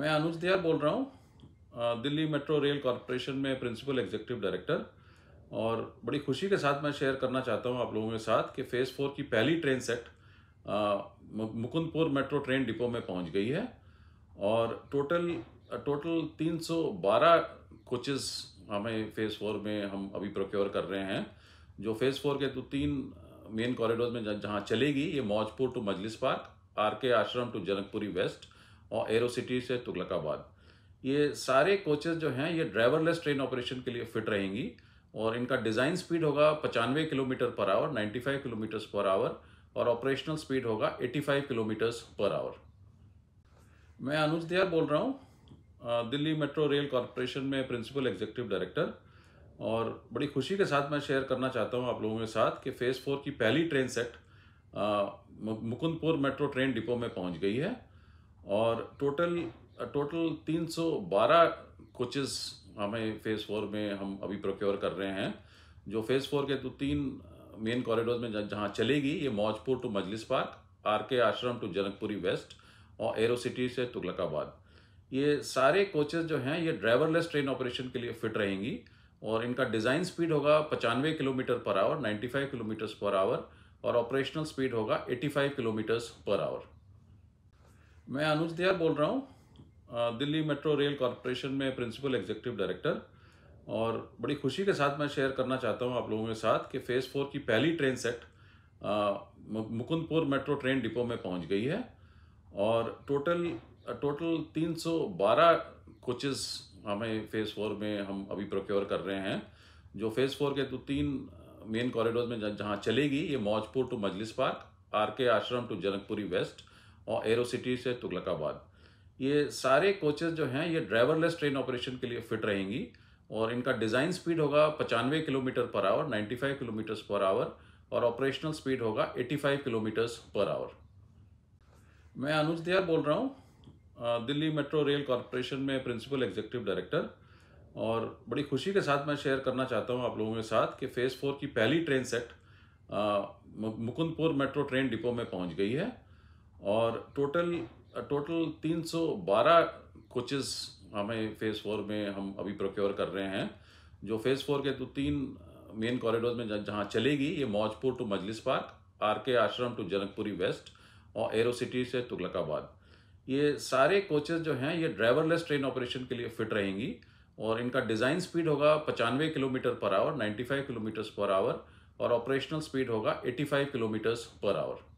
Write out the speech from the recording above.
मैं अनुज दियार बोल रहा हूँ दिल्ली मेट्रो रेल कॉरपोरेशन में प्रिंसिपल एग्जीक्यूटिव डायरेक्टर और बड़ी खुशी के साथ मैं शेयर करना चाहता हूँ आप लोगों के साथ कि फेज़ फोर की पहली train set Mukundpur metro train depot में पहुँच गई है और टोटल टोटल 312 कोचेस हमें फेज़ फोर में हम अभी प्रोक्योर कर रहे हैं जो फेज़ फोर के तो तीन मेन कॉरिडोर में जहाँ चलेगी ये Maujpur to Majlis park R K Ashram to Janakpuri west और एरो सिटी से तुगलकाबाद ये सारे कोचेज जो हैं ये ड्राइवरलेस ट्रेन ऑपरेशन के लिए फिट रहेंगी और इनका डिज़ाइन स्पीड होगा पचानवे kilometre per hour 95 kilometres per hour और ऑपरेशनल स्पीड होगा 85 किलोमीटर्स पर आवर मैं अनुज दियार बोल रहा हूँ दिल्ली मेट्रो रेल कॉरपोरेशन में प्रिंसिपल एग्जीक्यूटिव डायरेक्टर और बड़ी खुशी के साथ मैं शेयर करना चाहता हूँ आप लोगों के साथ कि फ़ेज़ फोर की पहली train set Mukundpur metro train depot में पहुँच गई है और टोटल टोटल 312 कोचेस हमें फेज़ फोर में हम अभी प्रोक्योर कर रहे हैं जो फेज़ फोर के तो तीन मेन uh, कॉरिडोर में जहाँ चलेगी ये Maujpur to Majlis park R K Ashram to Janakpuri west और एरो सिटी से तुगलकाबाद ये सारे कोचेज जो हैं ये ड्राइवरलेस ट्रेन ऑपरेशन के लिए फिट रहेंगी और इनका डिज़ाइन स्पीड होगा पचानवे kilometre per hour ninety five kilometres per hour और ऑपरेशनल स्पीड होगा फ़ाइव किलोमीटर्स पर आवर मैं अनुज दियार बोल रहा हूँ दिल्ली मेट्रो रेल कॉरपोरेशन में प्रिंसिपल एग्जीक्यूटिव डायरेक्टर और बड़ी खुशी के साथ मैं शेयर करना चाहता हूँ आप लोगों के साथ कि फ़ेज़ फोर की पहली train set Mukundpur metro train depot में पहुँच गई है और टोटल टोटल 312 सौ हमें फ़ेज़ फोर में हम अभी प्रोक्योर कर रहे हैं जो फ़ेज़ फोर के तो तीन मेन कॉरिडोर में जहाँ चलेगी ये Maujpur to Majlis park R K Ashram to Janakpuri west और एरो सिटी से तुगलकाबाद ये सारे कोचेज जो हैं ये ड्राइवरलेस ट्रेन ऑपरेशन के लिए फिट रहेंगी और इनका डिज़ाइन स्पीड होगा पचानवे kilometre per hour 95 kilometre per hour और ऑपरेशनल स्पीड होगा 85 किलोमीटर पर आवर मैं अनुज दियार बोल रहा हूँ दिल्ली मेट्रो रेल कॉरपोरेशन में प्रिंसिपल एग्जीक्यूटिव डायरेक्टर और बड़ी खुशी के साथ मैं शेयर करना चाहता हूँ आप लोगों के साथ कि फ़ेज़ फोर की पहली train set Mukundpur metro train depot में पहुँच गई है और टोटल टोटल 312 कोचेस हमें फेज़ फोर में हम अभी प्रोक्योर कर रहे हैं जो फेज़ फोर के तो तीन मेन uh, कॉरिडोर में जहाँ चलेगी ये Maujpur to Majlis park R K Ashram to Janakpuri west और एरो सिटी से तुगलकाबाद ये सारे कोचेज जो हैं ये ड्राइवरलेस ट्रेन ऑपरेशन के लिए फिट रहेंगी और इनका डिज़ाइन स्पीड होगा पचानवे kilometre per hour 95 kilometres per hour और ऑपरेशनल स्पीड होगा 85 किलोमीटर्स पर आवर